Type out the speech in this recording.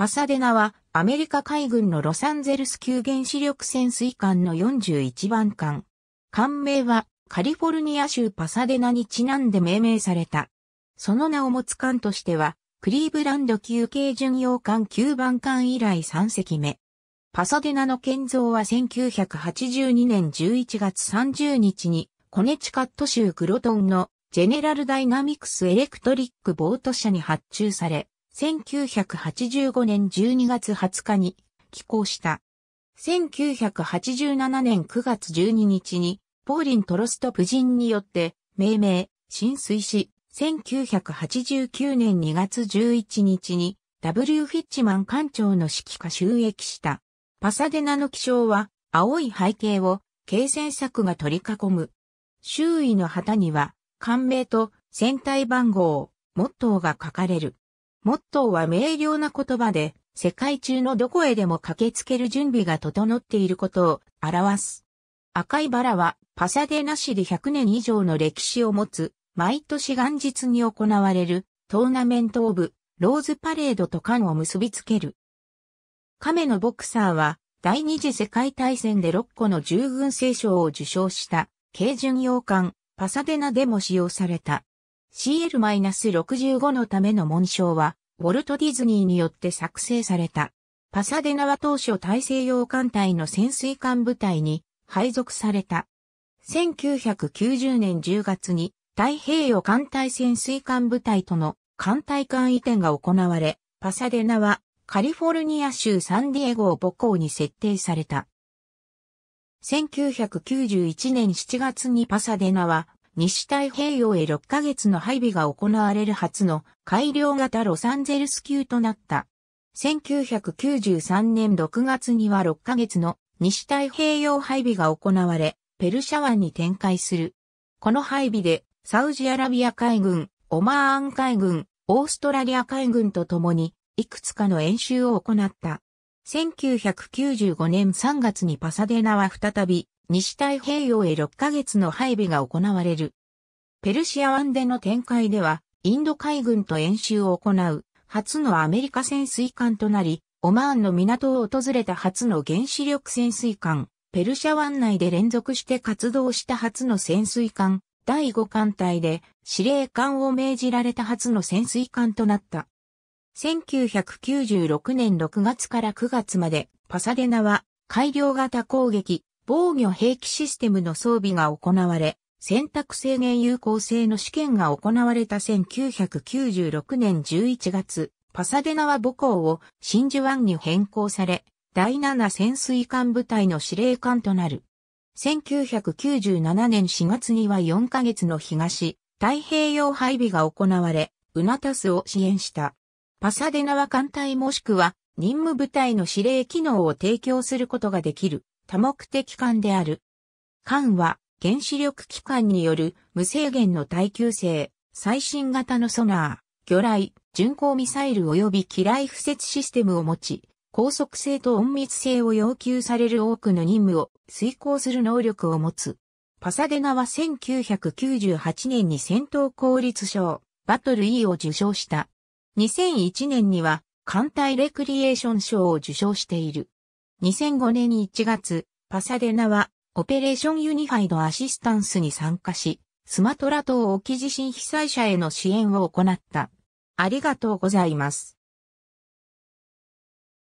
パサデナはアメリカ海軍のロサンゼルス級原子力潜水艦の41番艦。艦名はカリフォルニア州パサデナにちなんで命名された。その名を持つ艦としては、クリーブランド級軽巡洋艦9番艦以来3隻目。パサデナの建造は1982年11月30日に、コネチカット州クロトンのジェネラルダイナミクスエレクトリックボート社に発注され、1985年12月20日に寄港した。1987年9月12日に、ポーリン・トロスト夫人によって命名、浸水し、1989年2月11日に W. フィッチマン艦長の指揮下収益した。パサデナの気象は青い背景を軽戦策が取り囲む。周囲の旗には艦名と船体番号、モットーが書かれる。モットーは明瞭な言葉で、世界中のどこへでも駆けつける準備が整っていることを表す。赤いバラはパサデナ市で100年以上の歴史を持つ、毎年元日に行われるトーナメントオブローズパレードと缶を結びつける。亀のボクサーは第二次世界大戦で6個の従軍聖賞を受賞した軽巡洋艦パサデナでも使用された。CL-65 のための紋章はウォルト・ディズニーによって作成された。パサデナは当初大西洋艦隊の潜水艦部隊に配属された。1990年10月に太平洋艦隊潜水艦部隊との艦隊艦移転が行われ、パサデナはカリフォルニア州サンディエゴを母校に設定された。1991年7月にパサデナは西太平洋へ6ヶ月の配備が行われる初の改良型ロサンゼルス級となった。1993年6月には6ヶ月の西太平洋配備が行われ、ペルシャ湾に展開する。この配備で、サウジアラビア海軍、オマーン海軍、オーストラリア海軍と共に、いくつかの演習を行った。1995年3月にパサデナは再び、西太平洋へ6ヶ月の配備が行われる。ペルシア湾での展開では、インド海軍と演習を行う、初のアメリカ潜水艦となり、オマーンの港を訪れた初の原子力潜水艦、ペルシャ湾内で連続して活動した初の潜水艦、第5艦隊で司令官を命じられた初の潜水艦となった。1996年6月から9月までパサデナは改良型攻撃、防御兵器システムの装備が行われ、選択制限有効性の試験が行われた1996年11月、パサデナは母校を真珠湾に変更され、第7潜水艦部隊の司令官となる。1997年4月には4ヶ月の東、太平洋配備が行われ、ウナタスを支援した。パサデナは艦隊もしくは任務部隊の司令機能を提供することができる。多目的艦である。艦は原子力機関による無制限の耐久性、最新型のソナー、魚雷、巡航ミサイル及び機雷敷設システムを持ち、高速性と隠密性を要求される多くの任務を遂行する能力を持つ。パサデナは1998年に戦闘効率賞、バトル E を受賞した。2001年には艦隊レクリエーション賞を受賞している。2005年1月、パサデナは、オペレーションユニファイドアシスタンスに参加し、スマトラ島沖地震被災者への支援を行った。ありがとうございます。